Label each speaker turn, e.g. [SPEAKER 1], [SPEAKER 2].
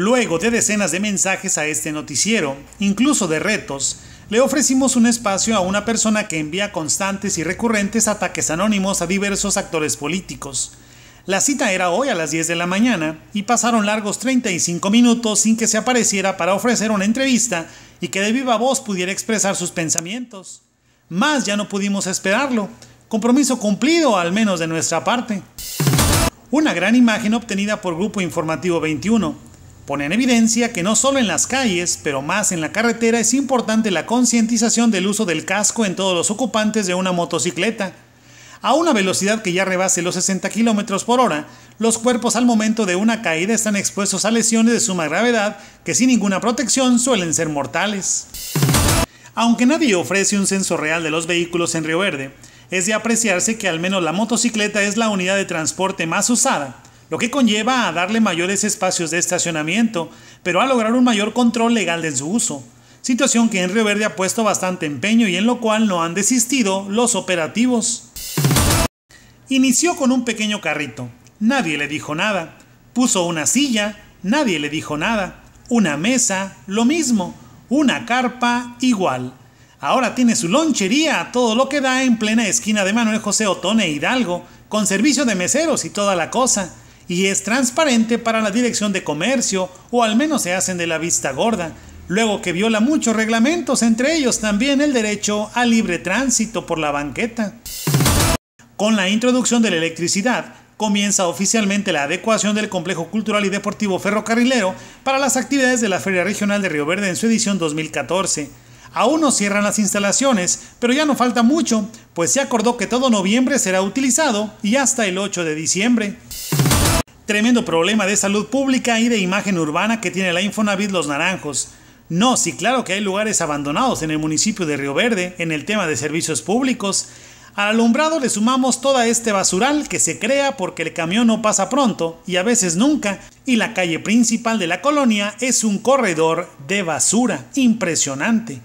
[SPEAKER 1] Luego de decenas de mensajes a este noticiero, incluso de retos, le ofrecimos un espacio a una persona que envía constantes y recurrentes ataques anónimos a diversos actores políticos. La cita era hoy a las 10 de la mañana y pasaron largos 35 minutos sin que se apareciera para ofrecer una entrevista y que de viva voz pudiera expresar sus pensamientos. Más ya no pudimos esperarlo. Compromiso cumplido, al menos de nuestra parte. Una gran imagen obtenida por Grupo Informativo 21, Pone en evidencia que no solo en las calles, pero más en la carretera es importante la concientización del uso del casco en todos los ocupantes de una motocicleta. A una velocidad que ya rebase los 60 km por hora, los cuerpos al momento de una caída están expuestos a lesiones de suma gravedad que sin ninguna protección suelen ser mortales. Aunque nadie ofrece un censo real de los vehículos en Río Verde, es de apreciarse que al menos la motocicleta es la unidad de transporte más usada, lo que conlleva a darle mayores espacios de estacionamiento, pero a lograr un mayor control legal de su uso, situación que en Río Verde ha puesto bastante empeño y en lo cual no han desistido los operativos. Inició con un pequeño carrito, nadie le dijo nada, puso una silla, nadie le dijo nada, una mesa, lo mismo, una carpa, igual. Ahora tiene su lonchería, todo lo que da en plena esquina de Manuel José Otone Hidalgo, con servicio de meseros y toda la cosa y es transparente para la dirección de comercio o al menos se hacen de la vista gorda, luego que viola muchos reglamentos, entre ellos también el derecho a libre tránsito por la banqueta. Con la introducción de la electricidad, comienza oficialmente la adecuación del complejo cultural y deportivo ferrocarrilero para las actividades de la Feria Regional de Río Verde en su edición 2014. Aún no cierran las instalaciones, pero ya no falta mucho, pues se acordó que todo noviembre será utilizado y hasta el 8 de diciembre. Tremendo problema de salud pública y de imagen urbana que tiene la Infonavit Los Naranjos. No, sí, claro que hay lugares abandonados en el municipio de Río Verde en el tema de servicios públicos. Al alumbrado le sumamos todo este basural que se crea porque el camión no pasa pronto y a veces nunca, y la calle principal de la colonia es un corredor de basura impresionante.